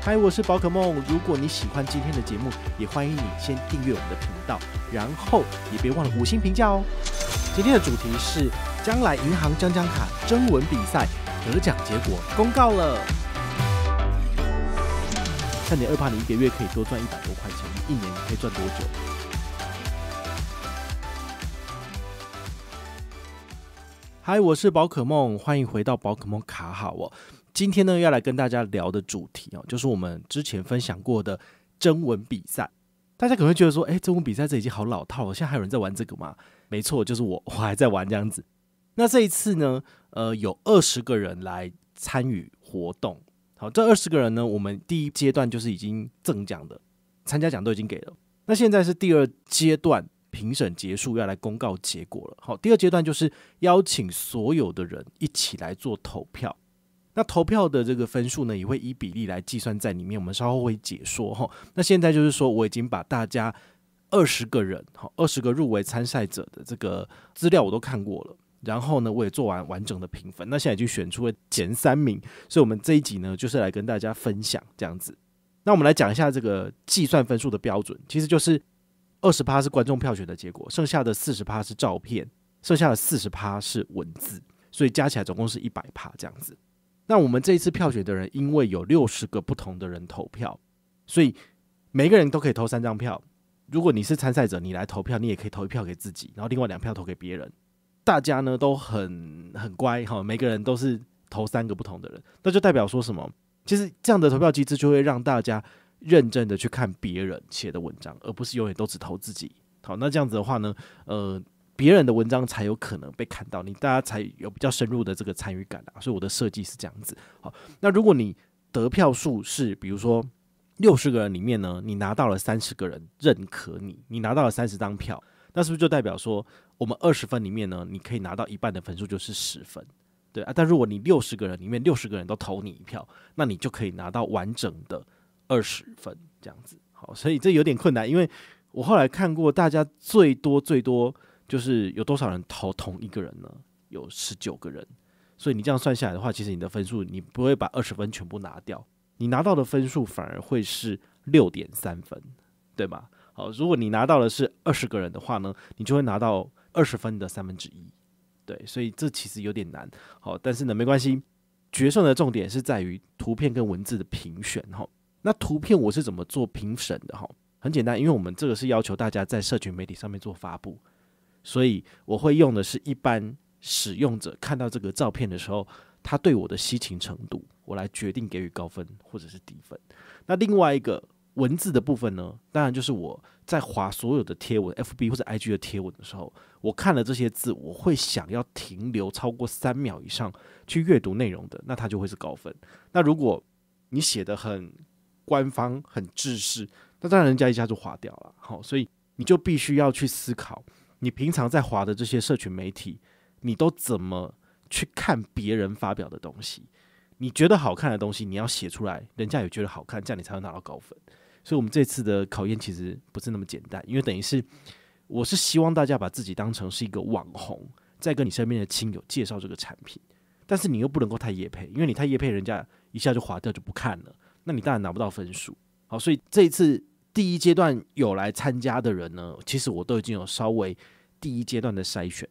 嗨，我是宝可梦。如果你喜欢今天的节目，也欢迎你先订阅我们的频道，然后也别忘了五星评价哦。今天的主题是将来银行将将卡征文比赛得奖结果公告了。三点二八，你一个月可以多赚一百多块钱，一年可以赚多久？嗨，我是宝可梦，欢迎回到宝可梦卡好哦。今天呢，要来跟大家聊的主题哦，就是我们之前分享过的征文比赛。大家可能会觉得说，哎，征文比赛这已经好老套了，现在还有人在玩这个吗？没错，就是我，我还在玩这样子。那这一次呢，呃，有二十个人来参与活动。好，这二十个人呢，我们第一阶段就是已经赠奖的，参加奖都已经给了。那现在是第二阶段评审结束，要来公告结果了。好，第二阶段就是邀请所有的人一起来做投票。那投票的这个分数呢，也会以比例来计算在里面。我们稍后会解说哈。那现在就是说，我已经把大家二十个人哈，二十个入围参赛者的这个资料我都看过了，然后呢，我也做完完整的评分。那现在已经选出了前三名，所以我们这一集呢，就是来跟大家分享这样子。那我们来讲一下这个计算分数的标准，其实就是二十趴是观众票选的结果，剩下的四十趴是照片，剩下的四十趴是文字，所以加起来总共是一百趴这样子。那我们这一次票选的人，因为有六十个不同的人投票，所以每个人都可以投三张票。如果你是参赛者，你来投票，你也可以投一票给自己，然后另外两票投给别人。大家呢都很很乖哈，每个人都是投三个不同的人，那就代表说什么？其实这样的投票机制就会让大家认真的去看别人写的文章，而不是永远都只投自己。好，那这样子的话呢，呃。别人的文章才有可能被看到，你大家才有比较深入的这个参与感啊，所以我的设计是这样子。好，那如果你得票数是比如说六十个人里面呢，你拿到了三十个人认可你，你拿到了三十张票，那是不是就代表说我们二十分里面呢，你可以拿到一半的分数，就是十分？对啊，但如果你六十个人里面六十个人都投你一票，那你就可以拿到完整的二十分这样子。好，所以这有点困难，因为我后来看过大家最多最多。就是有多少人投同一个人呢？有十九个人，所以你这样算下来的话，其实你的分数你不会把二十分全部拿掉，你拿到的分数反而会是六点三分，对吗？好，如果你拿到的是二十个人的话呢，你就会拿到二十分的三分之一，对，所以这其实有点难。好，但是呢，没关系。决胜的重点是在于图片跟文字的评选哈。那图片我是怎么做评审的哈？很简单，因为我们这个是要求大家在社群媒体上面做发布。所以我会用的是一般使用者看到这个照片的时候，他对我的吸情程度，我来决定给予高分或者是低分。那另外一个文字的部分呢？当然就是我在划所有的贴文，F B 或者 I G 的贴文的时候，我看了这些字，我会想要停留超过三秒以上去阅读内容的，那它就会是高分。那如果你写的很官方、很正式，那当然人家一下就划掉了。好，所以你就必须要去思考。你平常在划的这些社群媒体，你都怎么去看别人发表的东西？你觉得好看的东西，你要写出来，人家也觉得好看，这样你才能拿到高分。所以我们这次的考验其实不是那么简单，因为等于是我是希望大家把自己当成是一个网红，在跟你身边的亲友介绍这个产品，但是你又不能够太夜配，因为你太夜配，人家一下就划掉就不看了，那你当然拿不到分数。好，所以这一次。第一阶段有来参加的人呢，其实我都已经有稍微第一阶段的筛选，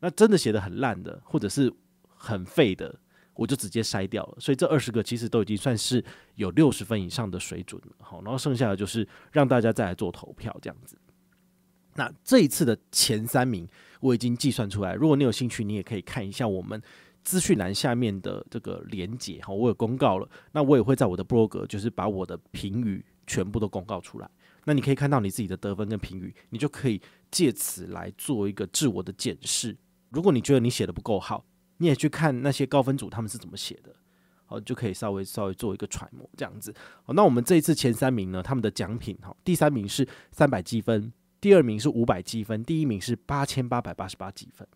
那真的写的很烂的，或者是很废的，我就直接筛掉了。所以这二十个其实都已经算是有六十分以上的水准了。好，然后剩下的就是让大家再来做投票这样子。那这一次的前三名我已经计算出来，如果你有兴趣，你也可以看一下我们资讯栏下面的这个连接哈，我有公告了，那我也会在我的 blog 就是把我的评语。全部都公告出来，那你可以看到你自己的得分跟评语，你就可以借此来做一个自我的检视。如果你觉得你写的不够好，你也去看那些高分组他们是怎么写的，好，就可以稍微稍微做一个揣摩这样子。好，那我们这一次前三名呢，他们的奖品哈，第三名是三百积分，第二名是五百积分，第一名是八千八百八十八积分。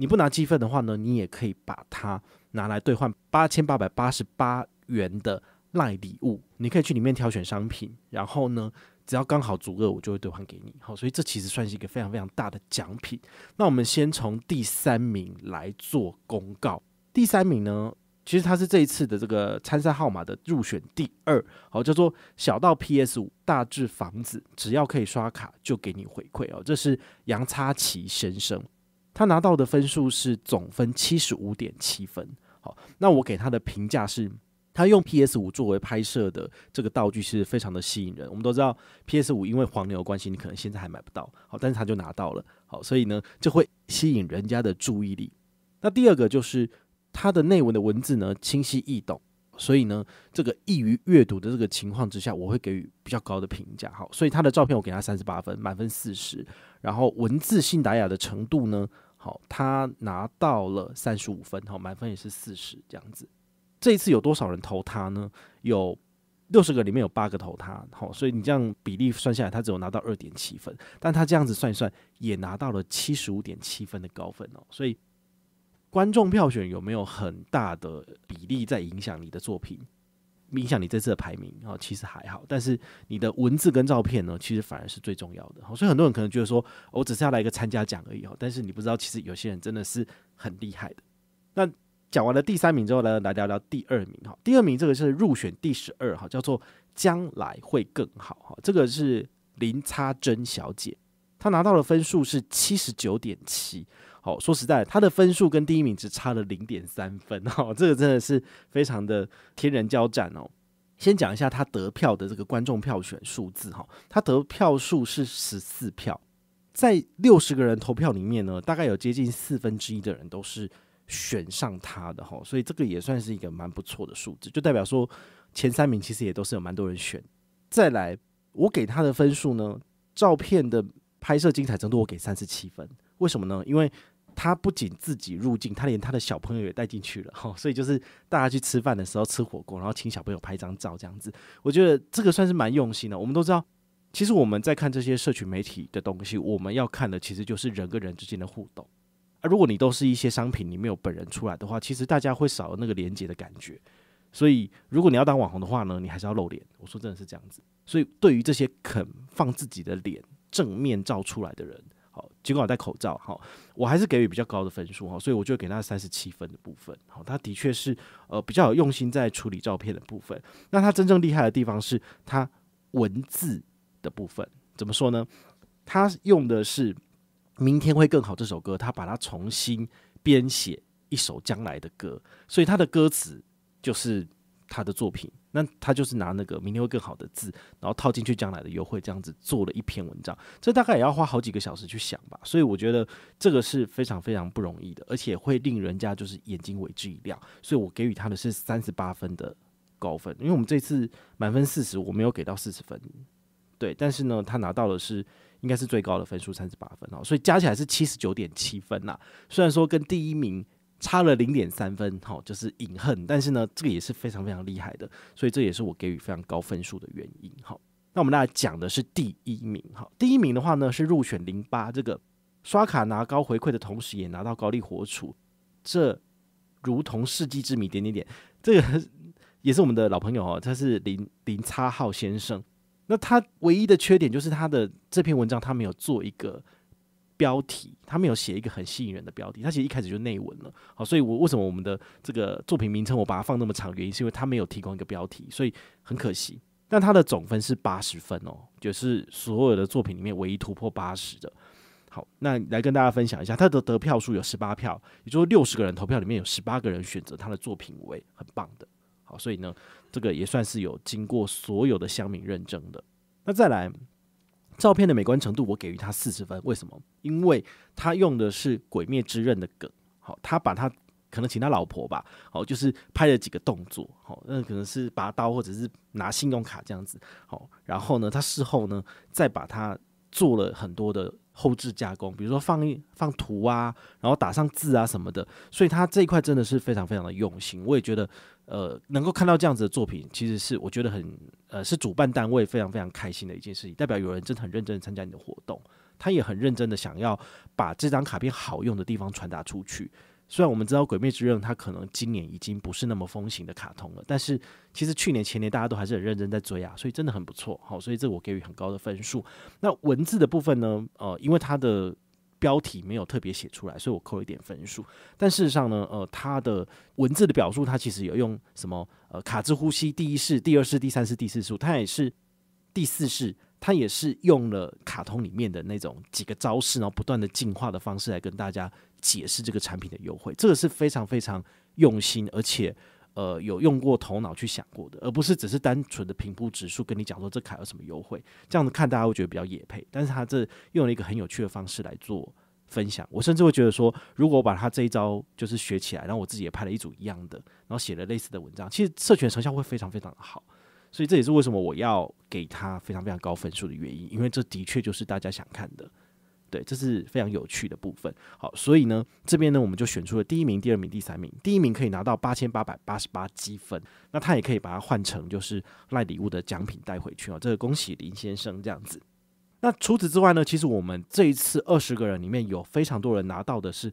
你不拿积分的话呢，你也可以把它拿来兑换八千八百八十八元的。赖礼物，你可以去里面挑选商品，然后呢，只要刚好足额，我就会兑换给你。好，所以这其实算是一个非常非常大的奖品。那我们先从第三名来做公告。第三名呢，其实他是这一次的这个参赛号码的入选第二。好，叫做小到 PS 五，大至房子，只要可以刷卡就给你回馈哦。这是杨叉奇先生，他拿到的分数是总分七十五点七分。好，那我给他的评价是。他用 PS 五作为拍摄的这个道具是非常的吸引人。我们都知道 PS 五因为黄牛的关系，你可能现在还买不到，好，但是他就拿到了，好，所以呢就会吸引人家的注意力。那第二个就是它的内文的文字呢清晰易懂，所以呢这个易于阅读的这个情况之下，我会给予比较高的评价。好，所以他的照片我给他三十八分，满分四十，然后文字性达雅的程度呢，好，他拿到了三十五分，好，满分也是四十，这样子。这一次有多少人投他呢？有六十个里面有八个投他，好，所以你这样比例算下来，他只有拿到二点七分，但他这样子算一算也拿到了七十五点七分的高分哦。所以观众票选有没有很大的比例在影响你的作品，影响你这次的排名？哦，其实还好，但是你的文字跟照片呢，其实反而是最重要的。所以很多人可能觉得说，我只是要来一个参加奖而已哦，但是你不知道，其实有些人真的是很厉害的。那讲完了第三名之后呢，来聊聊第二名哈。第二名这个是入选第十二哈，叫做“将来会更好”哈。这个是林差珍小姐，她拿到的分数是七十九点七。好，说实在，她的分数跟第一名只差了零点三分哈。这个真的是非常的天人交战哦。先讲一下她得票的这个观众票选数字哈，她得票数是十四票，在六十个人投票里面呢，大概有接近四分之一的人都是。选上他的哈，所以这个也算是一个蛮不错的数字，就代表说前三名其实也都是有蛮多人选。再来，我给他的分数呢，照片的拍摄精彩程度我给三十七分，为什么呢？因为他不仅自己入镜，他连他的小朋友也带进去了哈，所以就是大家去吃饭的时候吃火锅，然后请小朋友拍张照这样子，我觉得这个算是蛮用心的。我们都知道，其实我们在看这些社群媒体的东西，我们要看的其实就是人跟人之间的互动。啊，如果你都是一些商品，你没有本人出来的话，其实大家会少那个连接的感觉。所以，如果你要当网红的话呢，你还是要露脸。我说真的是这样子。所以，对于这些肯放自己的脸正面照出来的人，好，尽管戴口罩，好，我还是给予比较高的分数哈。所以，我就给他三十七分的部分。好，他的确是呃比较有用心在处理照片的部分。那他真正厉害的地方是，他文字的部分怎么说呢？他用的是。明天会更好这首歌，他把它重新编写一首将来的歌，所以他的歌词就是他的作品。那他就是拿那个“明天会更好”的字，然后套进去将来的优惠这样子做了一篇文章。这大概也要花好几个小时去想吧。所以我觉得这个是非常非常不容易的，而且会令人家就是眼睛为之一亮。所以我给予他的是三十八分的高分，因为我们这次满分四十，我没有给到四十分。对，但是呢，他拿到的是。应该是最高的分数，三十八分哦，所以加起来是七十九点七分呐。虽然说跟第一名差了零点三分，哈，就是隐恨，但是呢，这个也是非常非常厉害的，所以这也是我给予非常高分数的原因，哈。那我们来讲的是第一名，哈，第一名的话呢是入选零八这个刷卡拿高回馈的同时，也拿到高利活储，这如同世纪之谜，点点点，这个 也是我们的老朋友哦，他是零零叉号先生。那他唯一的缺点就是他的这篇文章他没有做一个标题，他没有写一个很吸引人的标题，他其实一开始就内文了。好，所以我为什么我们的这个作品名称我把它放那么长，原因是因为他没有提供一个标题，所以很可惜。但他的总分是八十分哦，就是所有的作品里面唯一突破八十的。好，那来跟大家分享一下，他的得票数有十八票，也就是六十个人投票里面有十八个人选择他的作品为很棒的。好，所以呢，这个也算是有经过所有的乡民认证的。那再来，照片的美观程度，我给予他四十分。为什么？因为他用的是《鬼灭之刃》的梗。好，他把他可能请他老婆吧。好，就是拍了几个动作。好，那可能是拔刀或者是拿信用卡这样子。好，然后呢，他事后呢，再把它做了很多的。后置加工，比如说放一放图啊，然后打上字啊什么的，所以他这一块真的是非常非常的用心。我也觉得，呃，能够看到这样子的作品，其实是我觉得很，呃，是主办单位非常非常开心的一件事情，代表有人真的很认真参加你的活动，他也很认真的想要把这张卡片好用的地方传达出去。虽然我们知道《鬼灭之刃》它可能今年已经不是那么风行的卡通了，但是其实去年前年大家都还是很认真在追啊，所以真的很不错。好，所以这我给予很高的分数。那文字的部分呢？呃，因为它的标题没有特别写出来，所以我扣了一点分数。但事实上呢，呃，它的文字的表述，它其实有用什么？呃，卡兹呼吸第一式、第二式、第三式、第四式，它也是第四式，它也是用了卡通里面的那种几个招式，然后不断的进化的方式来跟大家。解释这个产品的优惠，这个是非常非常用心，而且呃有用过头脑去想过的，而不是只是单纯的平铺指数跟你讲说这卡有什么优惠。这样子看大家会觉得比较野配，但是他这用了一个很有趣的方式来做分享。我甚至会觉得说，如果我把他这一招就是学起来，然后我自己也拍了一组一样的，然后写了类似的文章，其实社群成效会非常非常的好。所以这也是为什么我要给他非常非常高分数的原因，因为这的确就是大家想看的。对，这是非常有趣的部分。好，所以呢，这边呢，我们就选出了第一名、第二名、第三名。第一名可以拿到八千八百八十八积分，那他也可以把它换成就是赖礼物的奖品带回去啊。这个恭喜林先生这样子。那除此之外呢，其实我们这一次二十个人里面有非常多人拿到的是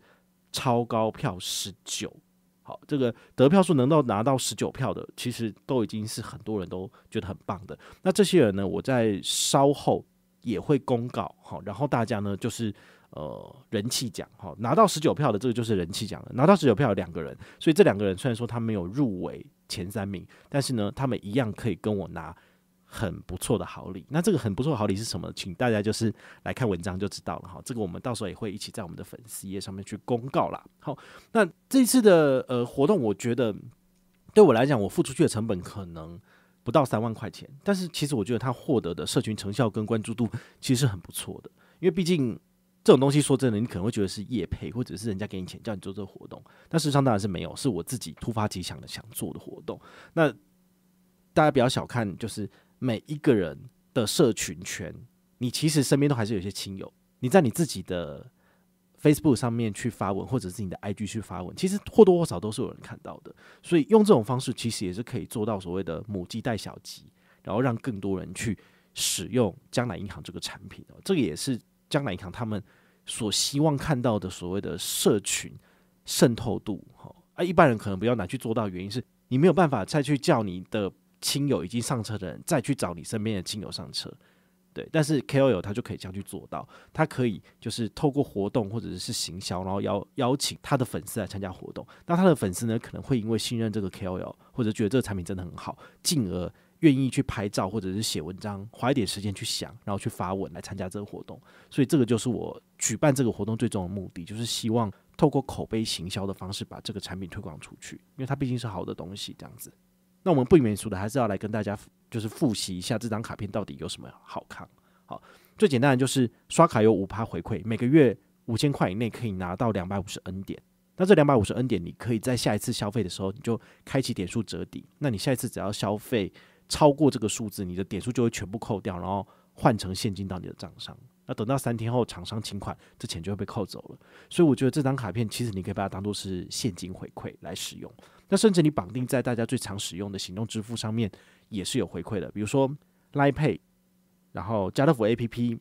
超高票十九。好，这个得票数能够拿到十九票的，其实都已经是很多人都觉得很棒的。那这些人呢，我在稍后。也会公告好，然后大家呢就是呃人气奖哈，拿到十九票的这个就是人气奖了，拿到十九票的两个人，所以这两个人虽然说他没有入围前三名，但是呢他们一样可以跟我拿很不错的好礼。那这个很不错的好礼是什么？请大家就是来看文章就知道了哈。这个我们到时候也会一起在我们的粉丝页上面去公告啦。好，那这次的呃活动，我觉得对我来讲，我付出去的成本可能。不到三万块钱，但是其实我觉得他获得的社群成效跟关注度其实是很不错的，因为毕竟这种东西说真的，你可能会觉得是夜陪，或者是人家给你钱叫你做这个活动，但事实上当然是没有，是我自己突发奇想的想做的活动。那大家不要小看，就是每一个人的社群圈，你其实身边都还是有一些亲友，你在你自己的。Facebook 上面去发文，或者是你的 IG 去发文，其实或多或少都是有人看到的。所以用这种方式，其实也是可以做到所谓的母鸡带小鸡，然后让更多人去使用江南银行这个产品。哦，这个也是江南银行他们所希望看到的所谓的社群渗透度。哈，啊，一般人可能比较难去做到，原因是你没有办法再去叫你的亲友已经上车的人，再去找你身边的亲友上车。对，但是 KOL 他就可以这样去做到，他可以就是透过活动或者是行销，然后邀邀请他的粉丝来参加活动。那他的粉丝呢，可能会因为信任这个 KOL，或者觉得这个产品真的很好，进而愿意去拍照或者是写文章，花一点时间去想，然后去发文来参加这个活动。所以这个就是我举办这个活动最终的目的，就是希望透过口碑行销的方式把这个产品推广出去，因为它毕竟是好的东西。这样子，那我们不言而的还是要来跟大家。就是复习一下这张卡片到底有什么好看。好，最简单的就是刷卡有五趴回馈，每个月五千块以内可以拿到两百五十 N 点。那这两百五十 N 点，你可以在下一次消费的时候，你就开启点数折抵。那你下一次只要消费超过这个数字，你的点数就会全部扣掉，然后换成现金到你的账上。那等到三天后厂商清款，这钱就会被扣走了。所以我觉得这张卡片其实你可以把它当做是现金回馈来使用。那甚至你绑定在大家最常使用的行动支付上面。也是有回馈的，比如说拉 pay，然后家乐福 A P P，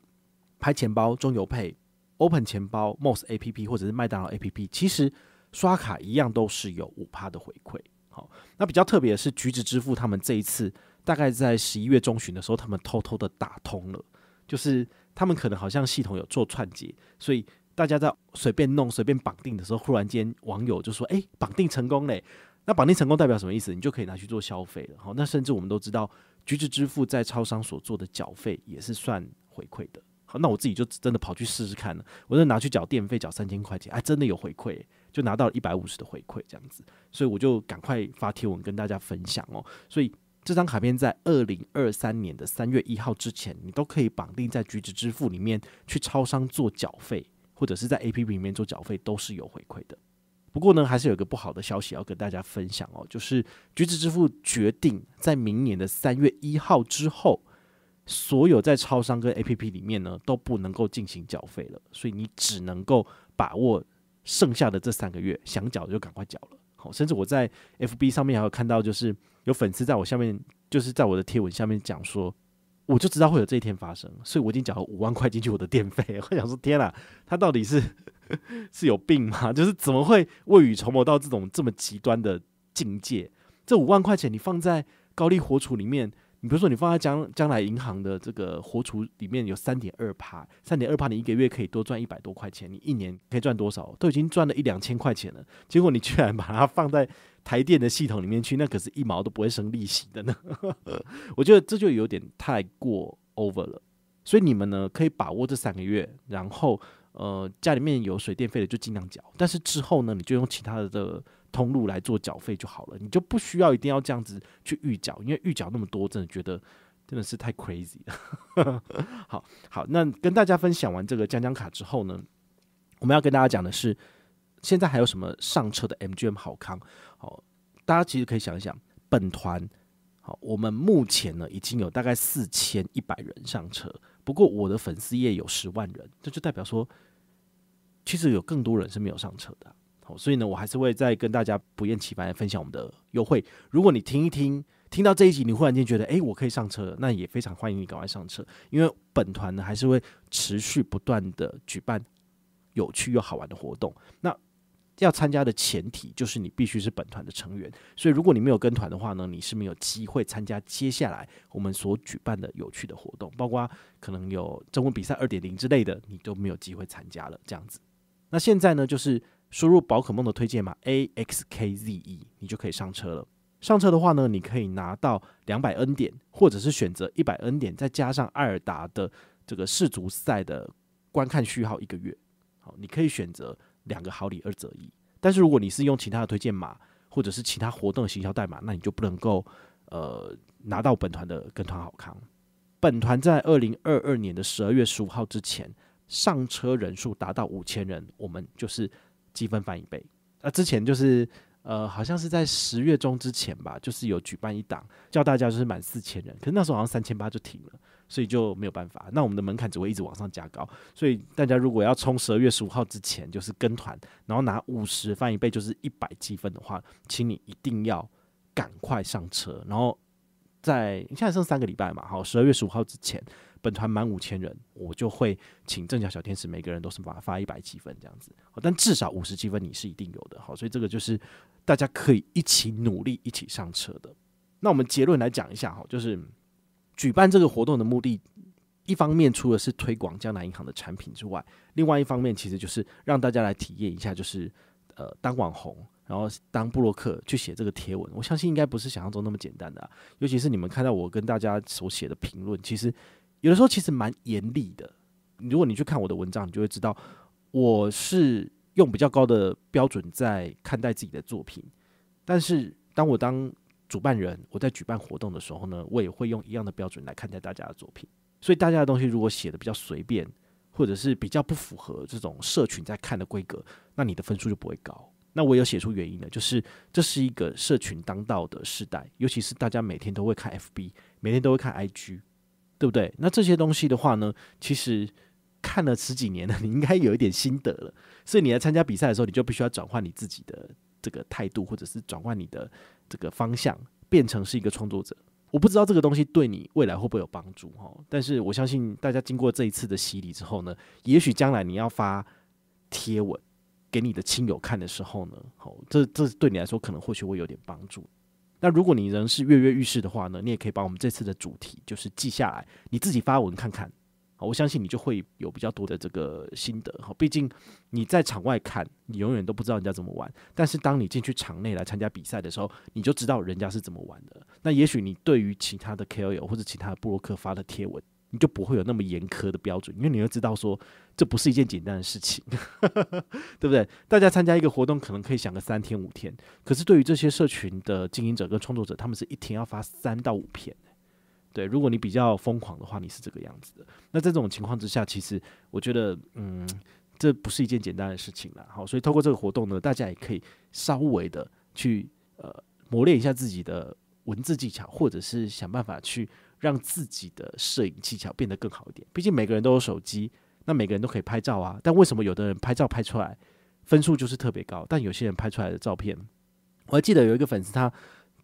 拍钱包中邮配、o p e n 钱包 Most A P P 或者是麦当劳 A P P，其实刷卡一样都是有五趴的回馈。好，那比较特别的是橘子支付，他们这一次大概在十一月中旬的时候，他们偷偷的打通了，就是他们可能好像系统有做串接，所以大家在随便弄、随便绑定的时候，忽然间网友就说：“哎，绑定成功嘞。”那绑定成功代表什么意思？你就可以拿去做消费了。好，那甚至我们都知道，橘子支付在超商所做的缴费也是算回馈的。好，那我自己就真的跑去试试看了，我那拿去缴电费，缴三千块钱，哎，真的有回馈，就拿到了一百五十的回馈这样子。所以我就赶快发贴文跟大家分享哦。所以这张卡片在二零二三年的三月一号之前，你都可以绑定在橘子支付里面去超商做缴费，或者是在 APP 里面做缴费，都是有回馈的。不过呢，还是有一个不好的消息要跟大家分享哦，就是橘子支付决定在明年的三月一号之后，所有在超商跟 A P P 里面呢都不能够进行缴费了，所以你只能够把握剩下的这三个月，想缴就赶快缴了。好，甚至我在 F B 上面还有看到，就是有粉丝在我下面，就是在我的贴文下面讲说。我就知道会有这一天发生，所以我已经缴了五万块进去我的电费。我想说，天啊，他到底是 是有病吗？就是怎么会未雨绸缪到这种这么极端的境界？这五万块钱你放在高利活储里面？你比如说，你放在将将来银行的这个活储里面有三点二帕，三点二帕，你一个月可以多赚一百多块钱，你一年可以赚多少？都已经赚了一两千块钱了，结果你居然把它放在台电的系统里面去，那可是一毛都不会生利息的呢。我觉得这就有点太过 over 了。所以你们呢，可以把握这三个月，然后呃，家里面有水电费的就尽量缴，但是之后呢，你就用其他的的。通路来做缴费就好了，你就不需要一定要这样子去预缴，因为预缴那么多，真的觉得真的是太 crazy。了。好好，那跟大家分享完这个将将卡之后呢，我们要跟大家讲的是，现在还有什么上车的 MGM 好康？好，大家其实可以想一想，本团好，我们目前呢已经有大概四千一百人上车，不过我的粉丝页有十万人，这就代表说，其实有更多人是没有上车的。所以呢，我还是会再跟大家不厌其烦分享我们的优惠。如果你听一听，听到这一集，你忽然间觉得，哎，我可以上车，了，那也非常欢迎你赶快上车。因为本团呢，还是会持续不断的举办有趣又好玩的活动。那要参加的前提就是你必须是本团的成员。所以如果你没有跟团的话呢，你是没有机会参加接下来我们所举办的有趣的活动，包括可能有征文比赛二点零之类的，你都没有机会参加了。这样子，那现在呢，就是。输入宝可梦的推荐码 a x k z e，你就可以上车了。上车的话呢，你可以拿到两百 N 点，或者是选择一百 N 点，再加上艾尔达的这个世足赛的观看序号一个月。好，你可以选择两个好礼二择一。但是如果你是用其他的推荐码或者是其他活动的行销代码，那你就不能够呃拿到本团的跟团好康。本团在二零二二年的十二月十五号之前上车人数达到五千人，我们就是。积分翻一倍，啊，之前就是呃，好像是在十月中之前吧，就是有举办一档，叫大家就是满四千人，可是那时候好像三千八就停了，所以就没有办法。那我们的门槛只会一直往上加高，所以大家如果要冲十二月十五号之前就是跟团，然后拿五十翻一倍就是一百积分的话，请你一定要赶快上车，然后在你在剩三个礼拜嘛，好，十二月十五号之前。本团满五千人，我就会请正巧小天使，每个人都是把它发一百积分这样子。但至少五十积分你是一定有的。好，所以这个就是大家可以一起努力、一起上车的。那我们结论来讲一下哈，就是举办这个活动的目的，一方面除了是推广江南银行的产品之外，另外一方面其实就是让大家来体验一下，就是呃当网红，然后当布洛克去写这个贴文。我相信应该不是想象中那么简单的，尤其是你们看到我跟大家所写的评论，其实。有的时候其实蛮严厉的。如果你去看我的文章，你就会知道我是用比较高的标准在看待自己的作品。但是当我当主办人，我在举办活动的时候呢，我也会用一样的标准来看待大家的作品。所以大家的东西如果写的比较随便，或者是比较不符合这种社群在看的规格，那你的分数就不会高。那我有写出原因的，就是这是一个社群当道的时代，尤其是大家每天都会看 FB，每天都会看 IG。对不对？那这些东西的话呢，其实看了十几年了，你应该有一点心得了。所以你来参加比赛的时候，你就必须要转换你自己的这个态度，或者是转换你的这个方向，变成是一个创作者。我不知道这个东西对你未来会不会有帮助哈，但是我相信大家经过这一次的洗礼之后呢，也许将来你要发贴文给你的亲友看的时候呢，好，这这对你来说可能或许会有点帮助。那如果你仍是跃跃欲试的话呢，你也可以把我们这次的主题就是记下来，你自己发文看看。我相信你就会有比较多的这个心得哈。毕竟你在场外看，你永远都不知道人家怎么玩；但是当你进去场内来参加比赛的时候，你就知道人家是怎么玩的。那也许你对于其他的 KOL 或者其他布洛克发的贴文。你就不会有那么严苛的标准，因为你会知道说这不是一件简单的事情，对不对？大家参加一个活动可能可以想个三天五天，可是对于这些社群的经营者跟创作者，他们是一天要发三到五篇。对，如果你比较疯狂的话，你是这个样子的。那在这种情况之下，其实我觉得，嗯，这不是一件简单的事情了。好，所以透过这个活动呢，大家也可以稍微的去呃磨练一下自己的文字技巧，或者是想办法去。让自己的摄影技巧变得更好一点。毕竟每个人都有手机，那每个人都可以拍照啊。但为什么有的人拍照拍出来分数就是特别高？但有些人拍出来的照片，我还记得有一个粉丝，他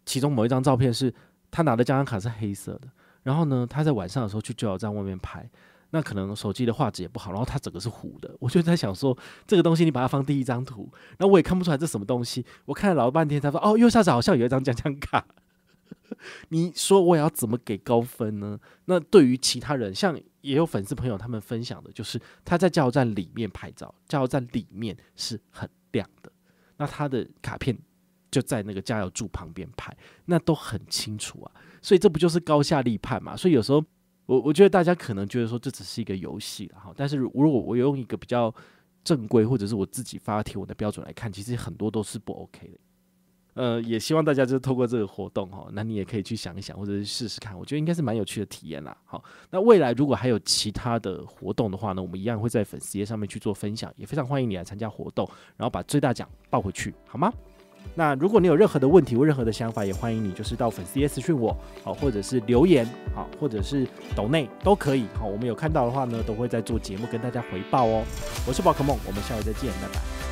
其中某一张照片是他拿的这张卡是黑色的。然后呢，他在晚上的时候去就要在外面拍，那可能手机的画质也不好，然后它整个是糊的。我就在想说，这个东西你把它放第一张图，那我也看不出来这什么东西。我看了老半天，他说：“哦，右下角好像有一张奖奖卡。” 你说我也要怎么给高分呢？那对于其他人，像也有粉丝朋友他们分享的，就是他在加油站里面拍照，加油站里面是很亮的，那他的卡片就在那个加油柱旁边拍，那都很清楚啊。所以这不就是高下立判嘛？所以有时候我我觉得大家可能觉得说这只是一个游戏，哈，但是如果我用一个比较正规，或者是我自己发帖我的标准来看，其实很多都是不 OK 的。呃，也希望大家就是透过这个活动哈，那你也可以去想一想，或者是试试看，我觉得应该是蛮有趣的体验啦。好，那未来如果还有其他的活动的话呢，我们一样会在粉丝页上面去做分享，也非常欢迎你来参加活动，然后把最大奖抱回去，好吗？那如果你有任何的问题或任何的想法，也欢迎你就是到粉丝页私讯我，好，或者是留言，好，或者是抖内都可以。好，我们有看到的话呢，都会在做节目跟大家回报哦。我是宝可梦，我们下回再见，拜拜。